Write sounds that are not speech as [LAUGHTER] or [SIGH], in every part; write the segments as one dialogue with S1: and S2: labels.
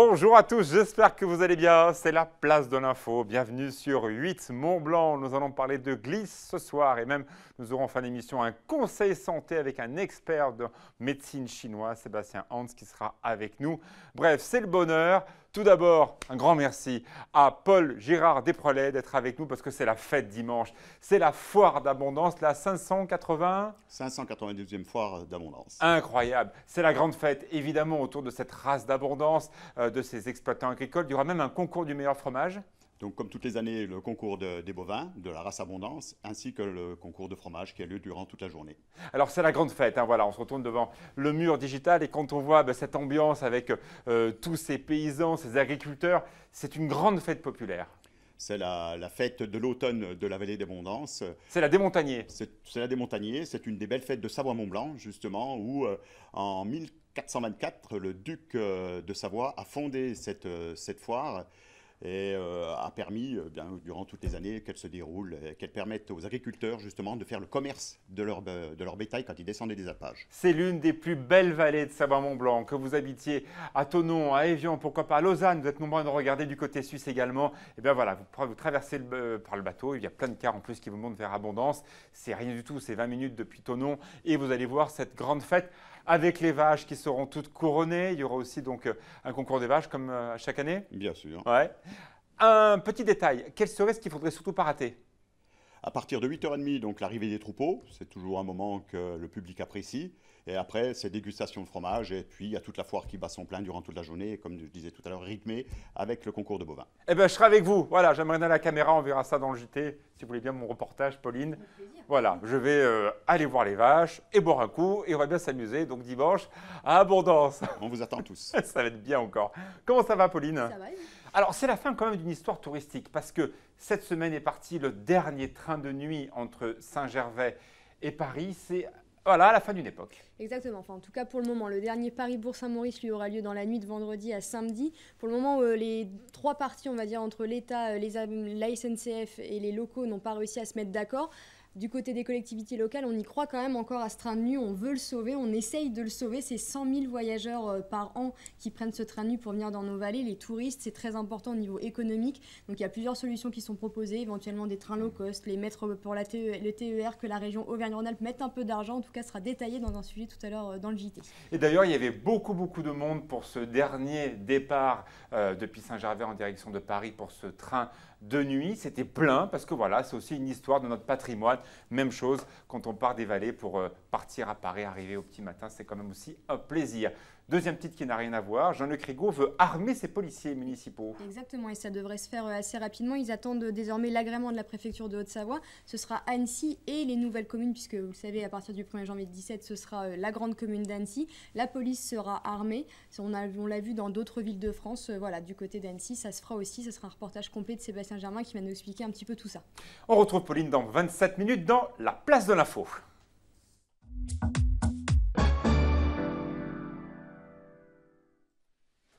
S1: Bonjour à tous, j'espère que vous allez bien. C'est la place de l'info. Bienvenue sur 8 Mont Blanc. Nous allons parler de glisse ce soir et même nous aurons en fin d'émission un conseil santé avec un expert de médecine chinoise, Sébastien Hans, qui sera avec nous. Bref, c'est le bonheur. Tout d'abord, un grand merci à Paul gérard Desprolets d'être avec nous parce que c'est la fête dimanche. C'est la foire d'abondance, la 580 592e foire d'abondance. Incroyable. C'est la grande fête, évidemment, autour de cette race d'abondance, euh, de ces exploitants
S2: agricoles. Il y aura même un concours du meilleur fromage. Donc, comme toutes les années, le concours des bovins, de la race abondance, ainsi que le concours de fromage qui a lieu durant toute la journée. Alors, c'est la grande fête. Hein, voilà, on se retourne
S1: devant le mur digital et quand on voit bah, cette ambiance avec euh, tous ces paysans, ces
S2: agriculteurs, c'est une grande fête populaire. C'est la, fête de l'automne de la vallée d'Abondance. C'est la démontagnée. C'est la démontagnée. C'est une des belles fêtes de Savoie-Mont-Blanc, justement, où euh, en 1424, le duc euh, de Savoie a fondé cette, cette foire et euh, a permis, euh, bien, durant toutes les années qu'elle se déroule, qu'elle permette aux agriculteurs justement de faire le commerce de leur, euh, de leur bétail quand ils descendaient des alpages. C'est l'une des plus
S1: belles vallées de Savoie-Mont-Blanc, que vous habitiez à Tonon, à Évian, pourquoi pas à Lausanne, vous êtes nombreux à nous regarder du côté suisse également. Et eh bien voilà, vous, vous traversez par le bateau, il y a plein de cars en plus qui vous montent vers Abondance. C'est rien du tout, c'est 20 minutes depuis Tonon et vous allez voir cette grande fête avec les vaches qui seront toutes couronnées. Il y aura aussi donc euh, un concours des vaches comme euh, chaque
S2: année. Bien sûr. Un petit détail, quel serait ce qu'il faudrait surtout pas rater à partir de 8h30, donc l'arrivée des troupeaux, c'est toujours un moment que le public apprécie. Et après, c'est dégustation de fromage. Et puis, il y a toute la foire qui bat son plein durant toute la journée. comme je disais tout à l'heure, rythmée avec le concours de bovins.
S1: Eh bien, je serai avec vous. Voilà, j'aimerais donner la caméra. On verra ça dans le JT. Si vous voulez bien mon reportage, Pauline. Voilà, je vais euh, aller voir les vaches et boire un coup. Et on va bien s'amuser. Donc, dimanche, à abondance. On vous attend tous. [LAUGHS] ça va être bien encore. Comment ça va, Pauline Ça va, alors c'est la fin quand même d'une histoire touristique parce que cette semaine est parti le dernier train de nuit entre Saint-Gervais et Paris. C'est voilà, la fin d'une époque.
S3: Exactement. Enfin, en tout cas, pour le moment, le dernier Paris-Bourg-Saint-Maurice lui aura lieu dans la nuit de vendredi à samedi. Pour le moment, euh, les trois parties, on va dire, entre l'État, euh, les, la SNCF et les locaux n'ont pas réussi à se mettre d'accord du côté des collectivités locales, on y croit quand même encore à ce train de nu, on veut le sauver, on essaye de le sauver. C'est 100 000 voyageurs euh, par an qui prennent ce train de nu pour venir dans nos vallées. Les touristes, c'est très important au niveau économique. Donc il y a plusieurs solutions qui sont proposées, éventuellement des trains low cost, les mettre pour la TER, le TER, que la région Auvergne-Rhône-Alpes mette un peu d'argent. En tout cas, sera détaillé dans un sujet tout à l'heure euh, dans le JT.
S1: Et d'ailleurs, il y avait beaucoup, beaucoup de monde pour ce dernier départ euh, depuis Saint-Gervais en direction de Paris pour ce train de nuit. C'était plein parce que voilà, c'est aussi une histoire de notre patrimoine. Même chose quand on part des vallées pour euh, partir à Paris, arriver au petit matin, c'est quand même aussi un plaisir. Deuxième titre qui n'a rien à voir, Jean-Luc Rigaud veut armer ses policiers municipaux.
S3: Exactement, et ça devrait se faire euh, assez rapidement. Ils attendent euh, désormais l'agrément de la préfecture de Haute-Savoie. Ce sera Annecy et les nouvelles communes, puisque vous le savez, à partir du 1er janvier 2017, ce sera euh, la grande commune d'Annecy. La police sera armée. On, l'a vu dans d'autres villes de France. Voilà, du côté d'Annecy, ça se fera aussi. Ce sera un reportage complet de Sébastien Germain qui va nous expliquer un petit peu tout ça.
S1: On retrouve Pauline dans 27 minutes dans La place de l'info.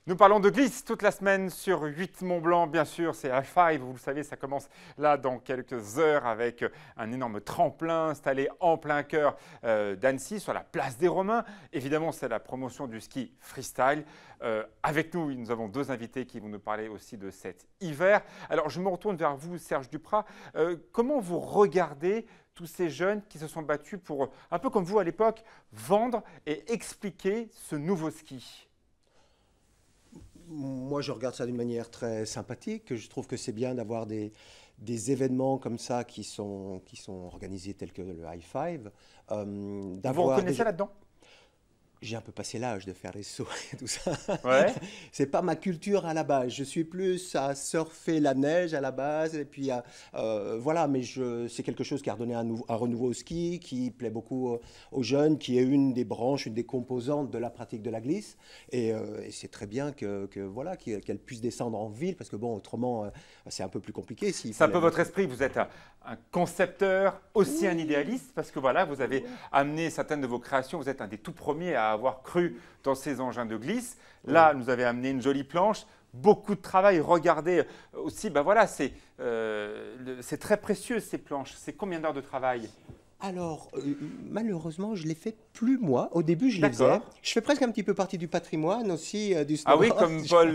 S1: Nous parlons de glisse toute la semaine sur 8 Mont Blanc, bien sûr, c'est H5, vous le savez, ça commence là dans quelques heures avec euh, un énorme tremplin installé en plein cœur euh, d'Annecy sur la place des Romains. Évidemment, c'est la promotion du ski freestyle. Euh, avec nous, nous avons deux invités qui vont nous parler aussi de cet hiver. Alors, je me retourne vers vous, Serge Duprat. comment vous regardez tous ces jeunes qui se sont battus pour, un peu comme vous à l'époque, vendre et expliquer ce nouveau ski
S4: moi, je regarde ça d'une manière très sympathique. Je trouve que c'est bien d'avoir des, événements comme ça qui sont, qui sont organisés tels que le High Five. Euh, Vous reconnaissez là-dedans j'ai un peu passé l'âge de faire les sauts et tout ça. Ouais. [LAUGHS] c'est pas ma culture à la base. Je suis plus à surfer la neige à la base. Et puis, euh, voilà, mais c'est quelque chose qui a redonné un, renouveau au ski, qui plaît beaucoup euh, aux jeunes, qui est une des branches, une des composantes de la pratique de la glisse. Et, euh, c'est très bien que, voilà, qu'elle puisse descendre en ville, parce que bon, autrement, c'est un peu plus compliqué. c'est un peu votre esprit.
S1: Vous êtes un, concepteur, aussi un idéaliste, parce que voilà, vous avez amené certaines de vos créations. Vous êtes un des tout premiers à avoir cru dans ces engins de glisse. Là, nous avait amené une jolie planche beaucoup de travail. Regardez euh, aussi, ben voilà, c'est euh, très précieux ces planches. C'est combien d'heures de travail
S4: alors, euh, malheureusement, je ne les fais plus moi. Au début, je les faisais. Je fais presque un petit peu partie du patrimoine aussi, euh, du sport. Ah oui, comme [LAUGHS] Paul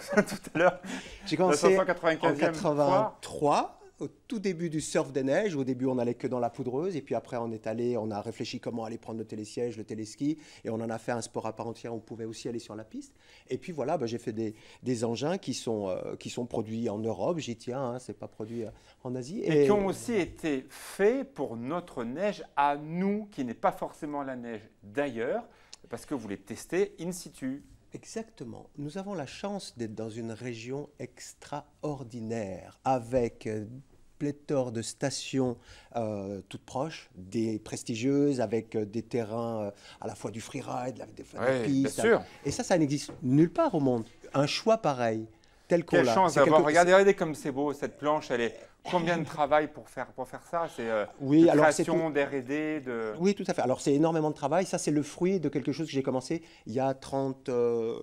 S4: [LAUGHS] tout à l'heure. J'ai commencé en 1983 au tout début du surf des neiges. Au début, on allait que dans la poudreuse, et puis après, on est allé, on a réfléchi comment aller prendre le télésiège, le téléski, et on en a fait un sport à part entière. On pouvait aussi aller sur la piste. Et puis voilà, bah, j'ai fait des, engins qui sont, euh, qui sont produits en Europe. J'y tiens, ce hein, c'est pas produit euh, en Asie. et qui ont aussi
S1: été faits pour notre neige à nous, qui n'est pas forcément la neige d'ailleurs, parce que vous les
S4: testez in situ. Exactement. Nous avons la chance d'être dans une région extraordinaire avec euh, pléthore de stations euh, toutes proches, des prestigieuses, avec euh, des terrains à la fois du freeride, avec des, pistes. Bien sûr. Et ça, ça n'existe nulle part au monde. Un choix pareil, tel qu'on l'a. Quelle chance d'avoir. regardez
S1: comme c'est beau, cette planche, elle est Combien de travail pour faire, pour faire ça C'est euh, oui, création, d'R&D de... Oui,
S4: tout à fait. Alors, c'est énormément de travail. Ça, c'est le fruit de quelque chose que j'ai commencé il y a 30, 30 euh,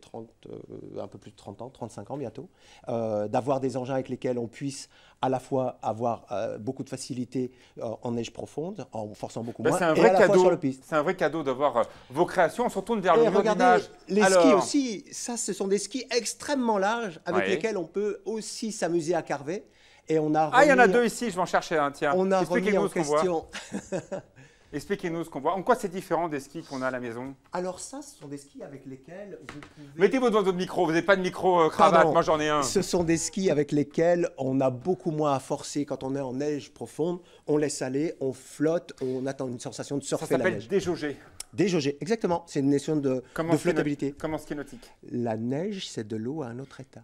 S4: euh, un peu plus de 30 ans, 35 ans bientôt, d'avoir des engins avec lesquels on puisse à la fois avoir euh, beaucoup de facilité euh, en neige profonde, en forçant beaucoup ben, moins, un vrai et à la fois sur le piste.
S1: C'est un vrai cadeau d'avoir euh, vos créations. On se retourne vers le regardez, Les skis
S4: aussi, ça, ce sont des skis extrêmement larges avec lesquels on peut aussi s'amuser à carver. Et on a ah, il y en a deux ici, je vais en
S1: chercher un, tiens. On a remis en question...
S4: [LAUGHS]
S1: Expliquez-nous ce qu'on voit. En quoi c'est différent des skis qu'on a à la
S4: maison Alors ça, ce sont des skis avec lesquels vous pouvez... Mettez vos doigts dans votre micro, vous n'avez pas de micro-cravate, euh, moi j'en ai un. Ce sont des skis avec lesquels on a beaucoup moins à forcer quand on est en neige profonde. On laisse aller, on flotte, on attend une sensation de surfer ça la neige. Ça s'appelle déjauger. Déjauger, exactement. C'est une notion de, de flottabilité. Comment ski nautique La neige, c'est de l'eau à un autre état.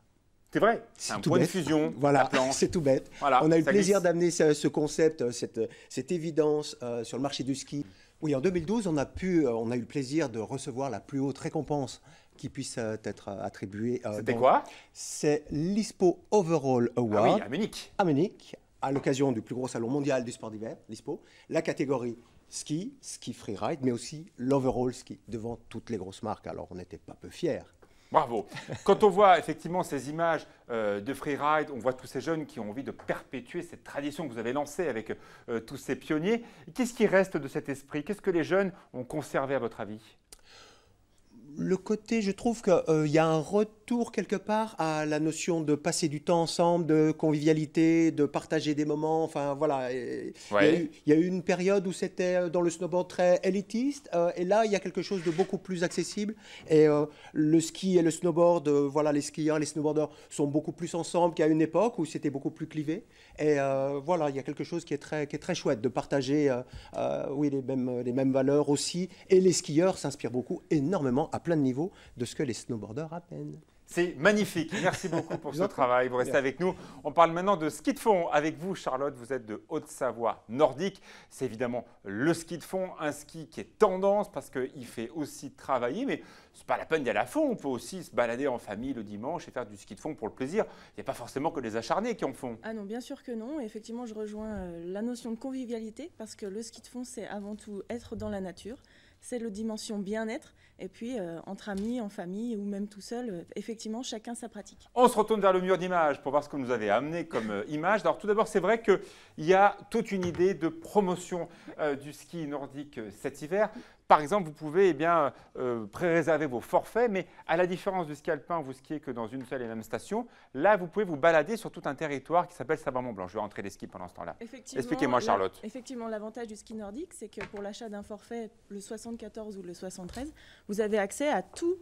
S4: C'est vrai. C'est un bonne point de fusion. Voilà, [LAUGHS] c'est tout bête. on a eu le plaisir d'amener ce, concept, euh, cette, évidence euh, sur le marché du ski. Oui, en 2012, euh, on a, eu le plaisir de recevoir la plus haute récompense qui puisse être attribuée. C'était quoi C'est l'ISPO Overall Award. Ah oui, à Munich. À Munich, à l'occasion du plus gros salon mondial du sport d'hiver, l'ISPO. La catégorie ski, ski freeride, mais aussi l'overall ski, devant toutes les grosses marques. Alors, on n'était pas peu fiers.
S1: Bravo. Quand on voit effectivement ces images euh, de freeride, on voit tous ces jeunes qui ont envie de perpétuer cette tradition que vous avez lancée avec euh, tous ces pionniers. Qu'est-ce qui reste de cet esprit Qu'est-ce que les jeunes ont conservé à votre avis
S4: Le côté, je trouve qu'il y a un retour quelque part à la notion de passer du temps ensemble, de convivialité, de partager des moments. Enfin voilà, il, y a eu, une période où c'était euh, dans le snowboard très élitiste, euh, et là il y a quelque chose de beaucoup plus accessible. Et euh, le ski et le snowboard, voilà, les skieurs, les snowboarders sont beaucoup plus ensemble qu'à une époque où c'était beaucoup plus clivé. Et voilà, il y a quelque chose qui est très, qui est très chouette de partager, oui, les mêmes, les mêmes valeurs aussi. Et les skieurs s'inspirent beaucoup, énormément, à plein de niveaux, de ce que les snowboarders apprennent. C'est magnifique.
S1: Merci beaucoup pour [LAUGHS] ce travail. Vous restez avec nous. On parle maintenant de ski de fond avec vous, Charlotte. Vous êtes de Haute-Savoie nordique. C'est évidemment le ski de fond, un ski qui est tendance parce qu'il fait aussi travailler, mais c'est pas la peine d'y aller à fond. On peut aussi se balader en famille le dimanche et faire du ski de fond pour le plaisir. Il n'y a pas forcément que les acharnés qui en font.
S5: Ah non, bien sûr que non. Effectivement, je rejoins euh, la notion de convivialité parce que le ski de fond, c'est avant tout être dans la nature c'est le dimension bien-être. Et puis, euh, entre amis, en famille ou même tout seul, euh, effectivement, chacun sa pratique.
S1: On se retourne vers le mur d'image pour voir ce que vous avez amené comme euh, image. Alors, tout d'abord, c'est vrai qu'il y a toute une idée de promotion du ski nordique cet hiver. Par exemple, vous pouvez eh bien, euh, pré-réserver vos forfaits, mais à la différence du ski alpin, vous skiez que dans une seule et même station. Là, vous pouvez vous balader sur tout un territoire qui s'appelle Savoie mont Blanc. Je vais rentrer les skis pendant ce temps-là. Expliquez-moi, Charlotte.
S5: effectivement, l'avantage du ski nordique, c'est que pour l'achat d'un forfait, le 74 ou le 73, vous avez accès à tous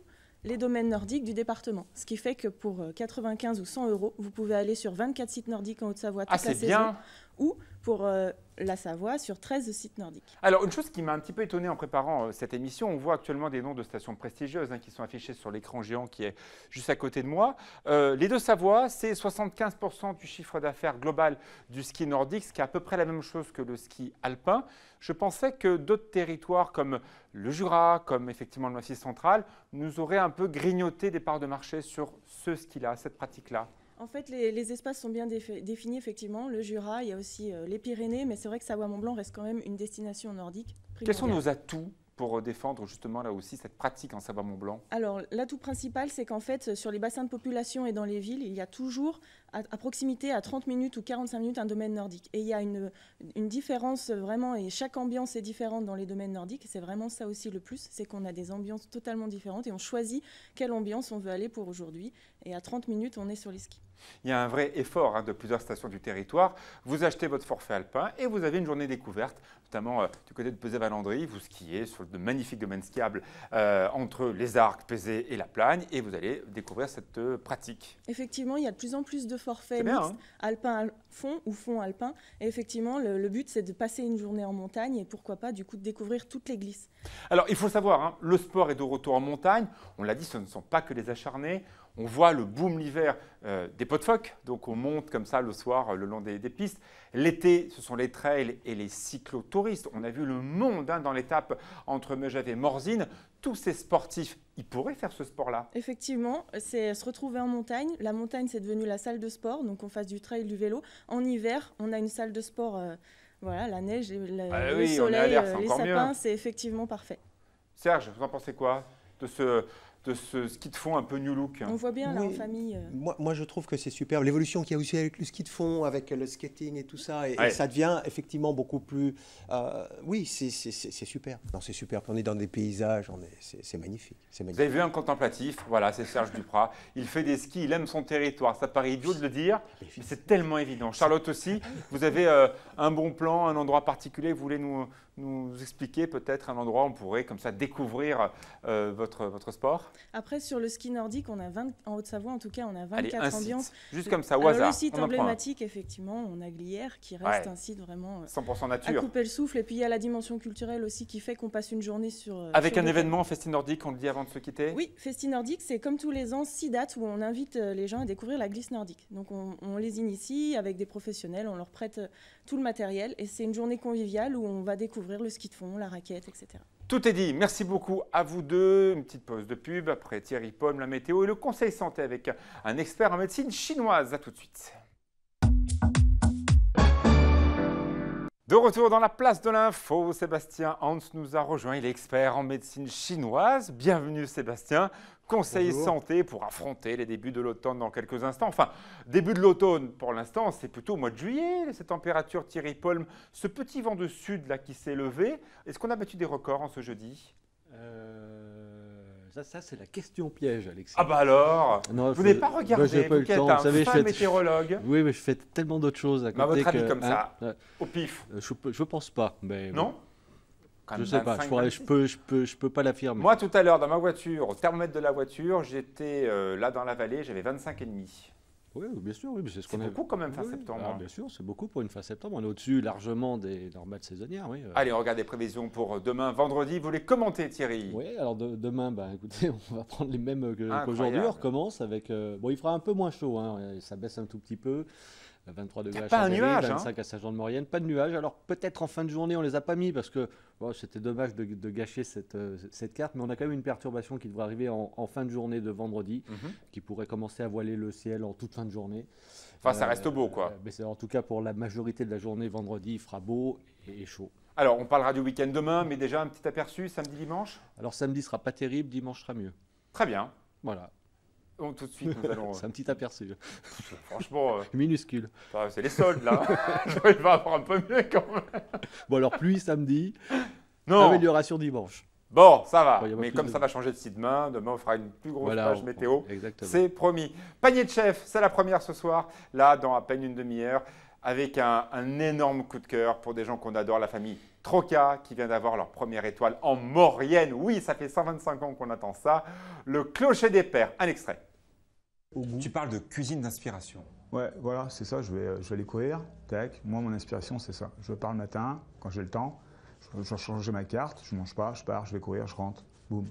S5: les domaines nordiques du département. Ce qui fait que pour 95 euh, ou 100 euros, vous pouvez aller sur 24 sites nordiques en Haute-Savoie toute ah, la saison. Bien ou pour euh, la Savoie sur 13 sites nordiques.
S1: Alors, une chose qui m'a un petit peu étonné en préparant euh, cette émission, on voit actuellement des noms de stations prestigieuses hein, qui sont affichées sur l'écran géant qui est juste à côté de moi. Euh, les deux Savoies, c'est 75% du chiffre d'affaires global du ski nordique, ce qui est à peu près la même chose que le ski alpin. Je pensais que d'autres territoires comme le Jura, comme effectivement le Massif central, nous auraient un peu grignoté des parts de marché sur ce ski-là, cette pratique-là.
S5: En fait, les, espaces sont bien définis, effectivement. Le Jura, il y a aussi euh, les Pyrénées, mais c'est vrai que Savoie-Mont-Blanc reste quand même une destination nordique. Quels sont nos
S1: atouts pour euh, défendre justement là aussi cette pratique en Savoie-Mont-Blanc
S5: Alors, l'atout principal, c'est qu'en fait, sur les bassins de population et dans les villes, il y a toujours à, proximité, à 30 minutes ou 45 minutes, un domaine nordique. Et il y a une, une différence euh, vraiment, et chaque ambiance est différente dans les domaines nordiques. C'est vraiment ça aussi le plus, c'est qu'on a des ambiances totalement différentes et on choisit quelle ambiance on veut aller pour aujourd'hui et à 30 minutes, on est sur les skis.
S1: Il y a un vrai effort hein, de plusieurs stations du territoire. Vous achetez votre forfait alpin et vous avez une journée découverte, notamment euh, du côté de pesé valandry Vous skiez sur de magnifiques domaines skiables euh, entre les Arcs, Pesé et la Plagne et vous allez découvrir cette euh, pratique.
S5: Effectivement, il y a de plus en plus de forfaits mixtes, hein. alpin fond ou fond alpin. Et effectivement, le, but, c'est de passer une journée en montagne et pourquoi pas, du coup, de découvrir toutes les glisses.
S1: Alors, il faut savoir, hein, le sport est de retour en montagne. On l'a dit, ce ne sont pas que les acharnés. On voit le boom l'hiver euh, des pots de donc on monte comme ça le soir euh, le long des, pistes. L'été, ce sont les trails et les cyclotouristes. On a vu le monde hein, dans l'étape entre Megève et Morzine. Tous ces sportifs, ils pourraient faire ce sport-là.
S5: Effectivement, c'est se retrouver en montagne. La montagne, c'est devenu la salle de sport, donc on fasse du trail, du vélo. En hiver, on a une salle de sport. Euh, voilà, la neige, le ah soleil, les sapins, c'est effectivement parfait.
S1: Serge, vous en pensez quoi de ce de ce ski de fond un peu new look. On voit
S5: bien là en famille.
S4: Euh. Moi, je trouve que c'est super. L'évolution qu'il y a aussi avec le ski de fond, avec le skating et tout ça, et, ça devient effectivement beaucoup plus. Euh, oui, c'est super. Non, c'est super. On est dans des paysages, c'est magnifique. Vous
S1: avez vu un contemplatif, voilà, c'est Serge Duprat. Il fait des skis, il aime son territoire. Ça paraît idiot de le dire, mais c'est tellement évident. Charlotte aussi, vous avez euh, un bon plan, un endroit particulier, vous voulez nous nous expliquer peut-être un endroit où on pourrait comme ça découvrir euh, votre, votre sport
S5: Après, sur le ski nordique, on a 20, en Haute-Savoie en tout cas, on a 24 Allez, ambiances. Juste comme ça, au hasard. Le site emblématique, effectivement, on a Glière qui reste un site vraiment 100% euh, nature. à couper le souffle. Et puis il y a la dimension culturelle aussi qui fait qu'on passe une journée sur. Euh, avec un événement,
S1: Festi Nordique, on le dit avant de se quitter Oui,
S5: Festi Nordique, c'est comme tous les ans, six dates où on invite les gens à découvrir la glisse nordique. Donc on, on les initie avec des professionnels, on leur prête tout le matériel et c'est une journée conviviale où on va découvrir le ski de fond, la raquette, etc.
S1: Tout est dit. Merci beaucoup à vous deux. Une petite pause de pub après Thierry Pomme, la météo et le conseil santé avec un expert en médecine chinoise. À tout de suite. De retour dans la place de l'info, Sébastien Hans nous a rejoint. Il est expert en médecine chinoise. Bienvenue Sébastien, conseil santé pour affronter les débuts de l'automne dans quelques instants. Enfin, début de l'automne pour l'instant, c'est plutôt au mois de juillet, ces températures Thierry paul ce petit vent de sud là qui s'est levé. Est-ce qu'on a battu des records en ce jeudi euh, ça, c'est la question piège, Alexis. Ah bah alors Vous n'avez pas
S6: regardé, bah, pas vous, êtes un vous météorologue. oui, mais je fais tellement d'autres choses à bah, côté. comme ça, hein, au pif euh, Je ne pense pas. Mais, non
S1: je ne sais pas, je, ne
S6: peux, je, peux, je peux pas
S1: l'affirmer. Moi, tout à l'heure, dans ma voiture, au thermomètre de la voiture, j'étais euh, là dans la vallée, j'avais 25,5. Oui, bien sûr, c'est ce qu'on beaucoup
S6: quand même fin septembre. Ah, hein. bien sûr, c'est beaucoup pour une fin septembre. On est au-dessus largement des normales saisonnières. Euh. Allez,
S1: on regarde les prévisions pour euh, demain, vendredi. Vous les commentez, Thierry
S6: Oui, alors demain, bah, écoutez, [LAUGHS] on va prendre les mêmes qu'aujourd'hui. on recommence avec. Euh, bon, il fera un peu moins chaud, hein, ça baisse un tout petit peu. 23 degrés à pas 25 hein à Saint-Jean-de-Maurienne, pas de nuage. Alors peut-être en fin de journée, on les a pas mis parce que c'était dommage de, gâcher euh, cette, carte, mais on a quand même une perturbation qui devrait arriver en, fin de journée de vendredi, mhm. qui pourrait commencer à voiler le ciel en toute fin de journée. Enfin, ça reste beau, quoi. Euh, mais c'est en tout cas pour la majorité de la journée, vendredi, il fera beau et, et chaud.
S1: Alors, on parlera du week-end demain, mais déjà un petit aperçu samedi, dimanche.
S6: Alors samedi sera pas terrible, dimanche sera mieux. Très bien. Voilà
S1: tout de suite, nous [LAUGHS] allons. c'est un euh,
S6: petit aperçu. Franchement. Euh, [LAUGHS] Minuscule. Ah, c'est les soldes, là. Il [LAUGHS] va avoir un peu mieux quand même. Bon, alors, pluie samedi. Non. Amélioration dimanche.
S1: Bon, ça va. mais comme ça va changer de site demain, demain on fera une plus grosse page météo. C'est promis. Panier de chef, c'est la première ce soir, là dans à peine une demi-heure, avec un, un, énorme coup de cœur pour des gens qu'on adore, la famille Troca qui vient d'avoir leur première étoile en Maurienne. Oui, ça fait 125 ans qu'on attend ça. Le clocher des pères, un extrait.
S2: Tu parles de cuisine d'inspiration. Ouais, voilà, c'est ça, je vais, euh, vais aller courir, tac. Moi, mon inspiration, c'est ça. Je pars le matin, quand j'ai le temps, je, vais changer ma carte, je mange pas, je pars, je vais courir, je rentre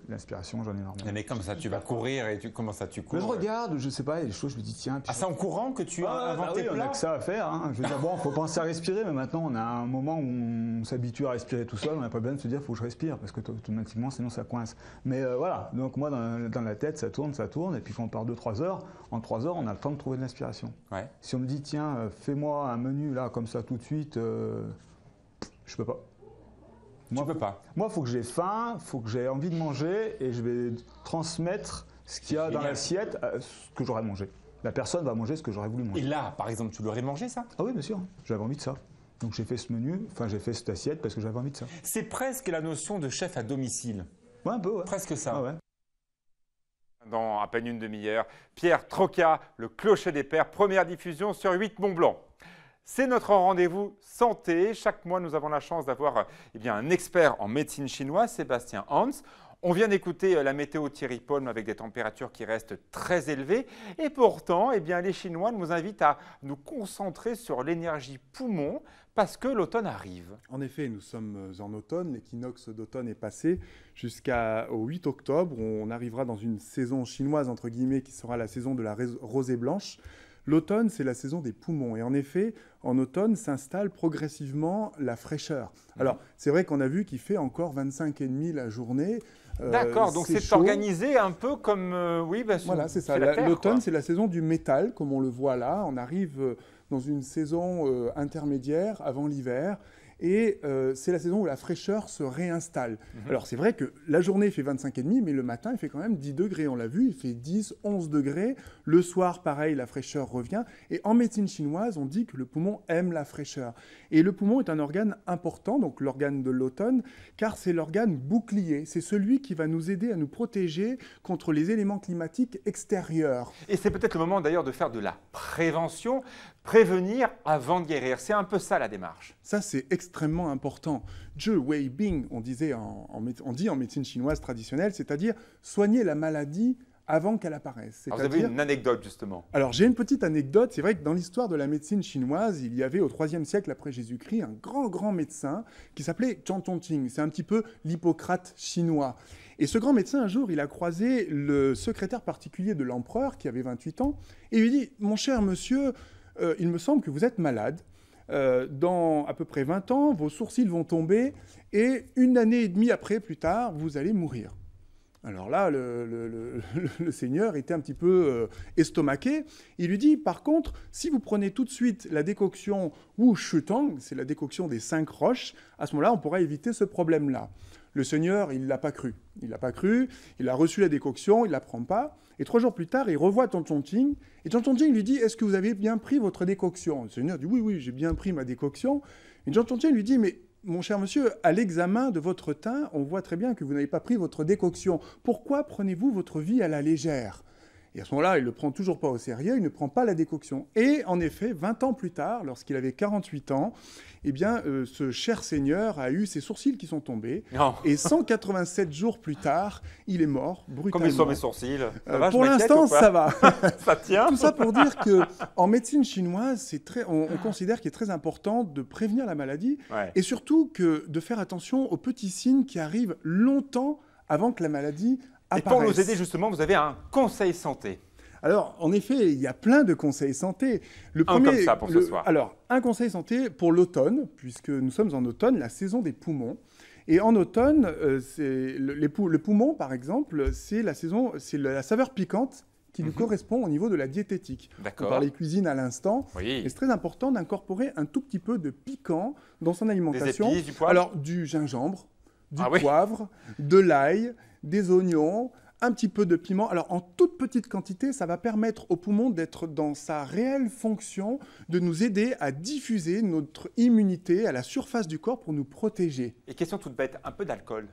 S2: l'inspiration, j'en ai énormément. Mais
S1: comme ça, tu vas courir et tu, comment ça, tu cours Je
S2: euh regarde, je sais pas, il y a des choses, je me dis, tiens. ah, c'est en courant que tu as ah, inventé bah oui, on a que ça à faire. Hein. Je veux bon, faut penser à respirer, mais maintenant, on a un moment où on s'habitue à respirer tout seul, on n'a pas besoin de se dire, faut que je respire, parce que automatiquement, sinon, ça coince. Mais euh, voilà, donc moi, dans, la tête, ça tourne, ça tourne, et puis quand on part 2-3 heures, en 3 heures, on a le temps de trouver de l'inspiration. Si on me dit, tiens, euh, fais-moi un menu là, comme ça, tout de suite, je peux pas. Moi, tu peux pas. Moi, faut que j'ai faim, faut que j'ai envie de manger et je vais transmettre ce qu'il y a dans l'assiette, euh, ce que j'aurais mangé. La personne va manger ce que j'aurais voulu manger. Et là, par exemple, tu l'aurais mangé ça Ah oui, bien sûr. J'avais envie de ça. Donc j'ai fait ce menu, enfin j'ai fait cette assiette parce que j'avais envie de ça. C'est presque la notion de chef à domicile. un peu, Presque ça. Ah
S1: dans à peine une demi-heure, Pierre Troca, le clocher des pères, première diffusion sur 8 Mont Blanc. C'est notre rendez-vous santé. Chaque mois, nous avons la chance d'avoir eh un expert en médecine chinoise, Sébastien Hans. On vient d'écouter euh, la météo Thierry avec des températures qui restent très élevées. Et pourtant,
S7: eh bien, les Chinois nous invitent à nous concentrer sur l'énergie poumon parce que l'automne arrive. En effet, nous sommes euh, en automne, l'équinoxe d'automne est passé jusqu'au 8 octobre. On arrivera dans une saison chinoise, entre guillemets, qui sera la saison de la rosée blanche. L'automne, c'est la saison des poumons. Et en effet, en automne s'installe progressivement la fraîcheur. Mhm. Alors, c'est vrai qu'on a vu qu'il fait encore 25,5 la journée. Euh, D'accord, donc c'est organisé un peu comme... Euh, oui, bah, voilà, c'est ça. L'automne, c'est la saison du métal, comme on le voit là. On arrive euh, dans une saison intermédiaire avant l'hiver. Et euh, c'est la saison où la fraîcheur se réinstalle. Mhm. Alors c'est vrai que la journée fait 25,5, mais le matin, il fait quand même 10 degrés, on l'a vu, il fait 10, 11 degrés. Le soir, pareil, la fraîcheur revient. Et en médecine chinoise, on dit que le poumon aime la fraîcheur. Et le poumon est un organe important, donc l'organe de l'automne, car c'est l'organe bouclier. C'est celui qui va nous aider à nous protéger contre les éléments climatiques extérieurs. Et c'est peut-être le moment
S1: d'ailleurs de faire de la prévention Prévenir avant de guérir, c'est un peu ça la démarche.
S7: Ça, c'est extrêmement important. Zhe Wei Bing, on, disait dit en médecine chinoise traditionnelle, c'est-à-dire soigner la maladie avant qu'elle apparaisse. Alors, vous avez une
S1: anecdote, justement.
S7: Alors, j'ai une petite anecdote. C'est vrai que dans l'histoire de la médecine chinoise, il y avait au IIIe siècle après Jésus-Christ un grand, grand médecin qui s'appelait Chan Tongting. C'est un petit peu l'Hippocrate chinois. Et ce grand médecin, un jour, il a croisé le secrétaire particulier de l'empereur, qui avait 28 ans, et il lui dit « Mon cher monsieur, euh, il me semble que vous êtes malade. Euh, dans à peu près 20 ans, vos sourcils vont tomber et une année et demie après, plus tard, vous allez mourir. Alors là, le, seigneur était un petit peu euh, estomaqué. Il lui dit, par contre, si vous prenez tout de suite la décoction Wu Shutang, c'est la décoction des cinq roches, à ce moment-là, on pourra éviter ce problème-là. Le seigneur, il ne l'a pas cru. Il n'a pas cru, il a reçu la décoction, il ne la prend pas. Et trois jours plus tard, il revoit Tonton Ting. Et Tonton Ting lui dit Est-ce que vous avez bien pris votre décoction Le seigneur dit Oui, oui, j'ai bien pris ma décoction. Et Tonton Ting lui dit Mais mon cher monsieur, à l'examen de votre teint, on voit très bien que vous n'avez pas pris votre décoction. Pourquoi prenez-vous votre vie à la légère et à ce moment-là, il ne le prend toujours pas au sérieux, il ne prend pas la décoction. Et en effet, 20 ans plus tard, lorsqu'il avait 48 ans, eh bien, euh, ce cher seigneur a eu ses sourcils qui sont tombés. Et 187 jours plus tard, il est mort, brutalement. Comme ils sont mes
S1: sourcils euh, Pour l'instant, ça va.
S7: [LAUGHS] ça tient Tout ça pour dire que en médecine chinoise, c'est très, on, considère qu'il est très important de prévenir la maladie et surtout que de faire attention aux petits signes qui arrivent longtemps avant que la maladie et pour nous aider justement, vous avez un conseil santé. Alors, en effet, il y a plein de conseils santé. Le un premier, comme ça pour ce soir. Alors, un conseil santé pour l'automne, puisque nous sommes en automne, la saison des poumons. Et en automne, euh, le, poumon, par exemple, c'est la saison, c'est la saveur piquante qui nous mhm. correspond au niveau de la diététique. On les cuisines à l'instant. Oui. c'est très important d'incorporer un tout petit peu de piquant dans son alimentation. Des épices, du poivre. Alors, du gingembre, du ah poivre, de l'ail, des oignons, un petit peu de piment. Alors en toute petite quantité, ça va permettre au poumon d'être dans sa réelle fonction, de nous aider à diffuser notre immunité à la surface du corps pour nous protéger. Et question toute bête, un peu d'alcool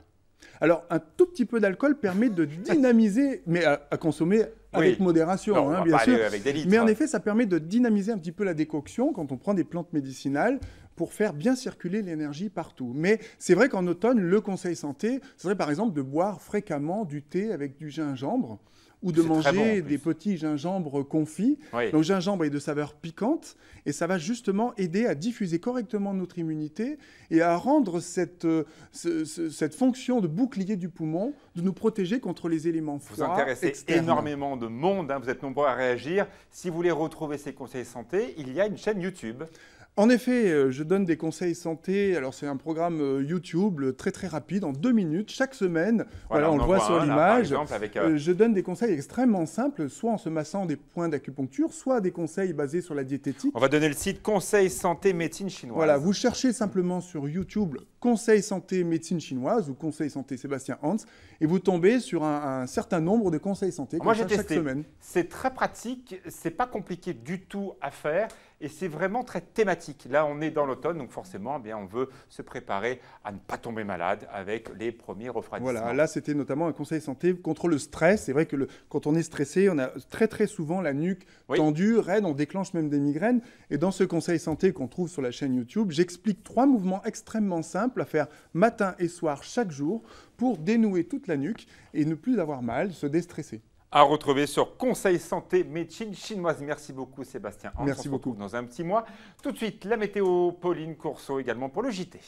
S7: alors, un tout petit peu d'alcool permet de [LAUGHS] dynamiser, mais à, consommer avec modération, hein, bien sûr. mais en hein. effet, ça permet de dynamiser un petit peu la décoction quand on prend des plantes médicinales pour faire bien circuler l'énergie partout. Mais c'est vrai qu'en automne, le conseil santé serait par exemple de boire fréquemment du thé avec du gingembre ou de manger des petits gingembres confits. Oui. gingembre est de saveur piquante et ça va justement aider à diffuser correctement notre immunité et à rendre cette, euh, cette fonction de bouclier du poumon de nous protéger contre les éléments froids. Vous intéressez énormément
S1: de monde, hein. vous êtes nombreux à réagir.
S7: Si vous voulez retrouver ces conseils santé, il y a une chaîne YouTube. En effet, euh, je donne des conseils santé. Alors, c'est un programme euh, YouTube très très rapide, en deux minutes, chaque semaine. Voilà, on, le voit, sur l'image. Euh, je donne des conseils extrêmement simples, soit en se massant des points d'acupuncture, soit des conseils basés sur la diététique. On va donner le site Conseil Santé Médecine Chinoise. Voilà, vous cherchez simplement sur YouTube Conseil Santé Médecine Chinoise ou Conseil Santé Sébastien Hans et vous tombez sur un, un certain nombre de conseils santé. Moi, j'ai testé. C'est très
S1: pratique, c'est pas compliqué du tout à faire et c'est vraiment très thématique. Là, on est dans l'automne, donc forcément, eh bien, on veut se préparer à ne pas tomber malade avec les premiers refroidissements. Voilà, là,
S7: c'était notamment un conseil santé contre le stress. C'est vrai que quand on est stressé, on a très très souvent la nuque tendue, raide, on déclenche même des migraines. Et dans ce conseil santé qu'on trouve sur la chaîne YouTube, j'explique trois mouvements extrêmement simples à faire matin et soir chaque jour pour dénouer toute la nuque et ne plus avoir mal, se déstresser
S1: à retrouver sur
S7: Conseil Santé Médecine Chinoise.
S1: Merci beaucoup Sébastien. Merci beaucoup. Dans un petit mois. Tout de suite, la météo, Pauline Courceau également pour le JT.